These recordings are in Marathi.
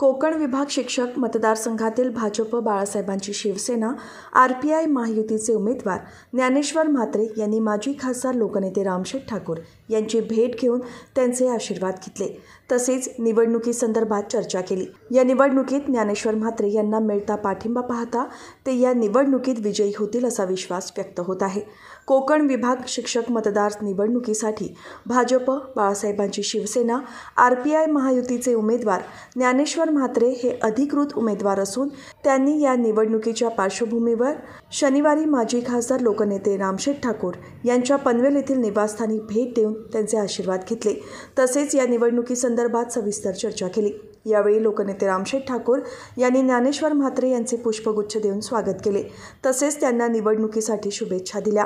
कोकण विभाग शिक्षक मतदारसंघातील भाजप बाळासाहेबांची शिवसेना आर पी आय महायुतीचे उमेदवार ज्ञानेश्वर म्हात्रे यांनी माजी खासदार लोकनेते रामशेठ ठाकूर यांची भेट घेऊन त्यांचे आशीर्वाद घेतले तसेच निवडणुकीसंदर्भात चर्चा केली या निवडणुकीत ज्ञानेश्वर म्हात्रे यांना मिळता पाठिंबा पाहता ते या निवडणुकीत विजयी होतील असा विश्वास व्यक्त होत आहे कोकण विभाग शिक्षक मतदार निवडणुकीसाठी भाजप बाळासाहेबांची शिवसेना आर पी आय महायुतीचे उमेदवार ज्ञानेश्वर म्हात्रे हे अधिकृत उमेदवार असून त्यांनी या निवडणुकीच्या पार्श्वभूमीवर शनिवारी माजी खासदार लोकनेते रामशेठ ठाकूर यांच्या पनवेल येथील निवासस्थानी भेट देऊन त्यांचे आशीर्वाद घेतले तसेच या निवडणुकीसंदर्भात सविस्तर चर्चा केली यावेळी लोकनेते रामशेठ ठाकूर यांनी ज्ञानेश्वर म्हात्रे यांचे पुष्पगुच्छ देऊन स्वागत केले तसेच त्यांना निवडणुकीसाठी शुभेच्छा दिल्या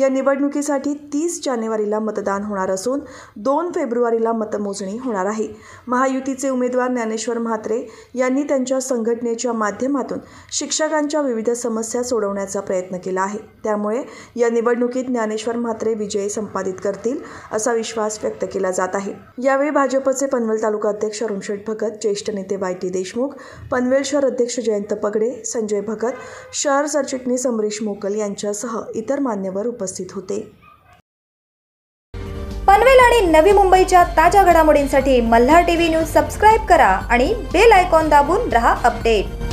या निवडणुकीसाठी तीस जानेवारीला मतदान होणार असून दोन फेब्रुवारीला मतमोजणी होणार आहे महायुतीचे उमेदवार ज्ञानेश्वर म्हात्रे यांनी त्यांच्या संघटनेच्या माध्यमातून शिक्षकांच्या विविध समस्या सोडवण्याचा प्रयत्न केला आहे त्यामुळे या निवडणुकीत ज्ञानेश्वर म्हात्रे विजय संपादित करतील असा विश्वास व्यक्त केला जात आहे यावेळी भाजपचे पनवेल तालुका अध्यक्ष अरुणशेठ भगत ज्येष्ठ नेते वाय टी देशमुख पनवेल शहर अध्यक्ष जयंत पगडे संजय भगत शहर सरचिटणीस अमरीश मोकल यांच्यासह इतर मान्यवर उपस्थित होते पनवेल आणि नवी मुंबईच्या ताज्या घडामोडींसाठी मल्हार टीव्ही न्यूज सबस्क्राईब करा आणि बेल आयकॉन दाबून रहा अपडेट